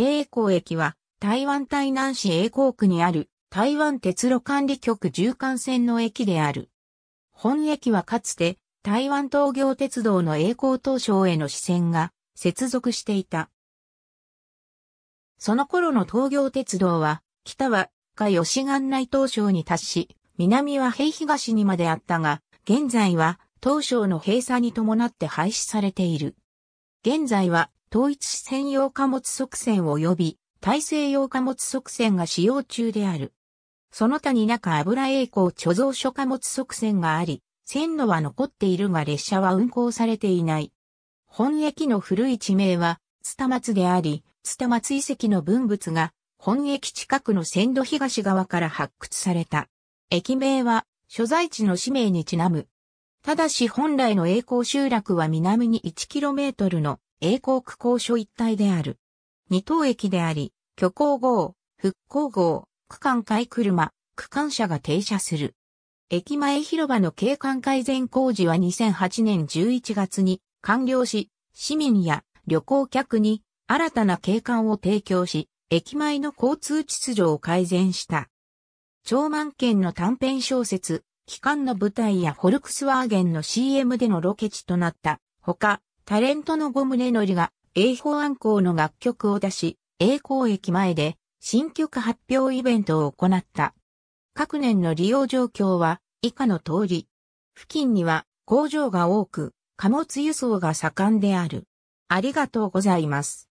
英光駅は台湾台南市英光区にある台湾鉄路管理局縦貫線の駅である。本駅はかつて台湾東京鉄道の栄光東省への支線が接続していた。その頃の東京鉄道は、北は下吉岩内東省に達し、南は平東にまであったが、現在は東省の閉鎖に伴って廃止されている。現在は統一視線用貨物側線及び大西洋貨物側線が使用中である。その他に中油栄光貯蔵所貨物側線があり、線路は残っているが列車は運行されていない。本駅の古い地名は、津田松であり、津田松遺跡の文物が、本駅近くの線路東側から発掘された。駅名は、所在地の氏名にちなむ。ただし本来の栄光集落は南に 1km の英国交所一帯である。二等駅であり、虚構号、復興号、区間会車、区間車が停車する。駅前広場の景観改善工事は2008年11月に完了し、市民や旅行客に新たな景観を提供し、駅前の交通秩序を改善した。長万県の短編小説、機関の舞台やフォルクスワーゲンの CM でのロケ地となった。ほか、タレントのゴムネノリが、英法案行の楽曲を出し、栄光駅前で新曲発表イベントを行った。各年の利用状況は以下の通り。付近には工場が多く、貨物輸送が盛んである。ありがとうございます。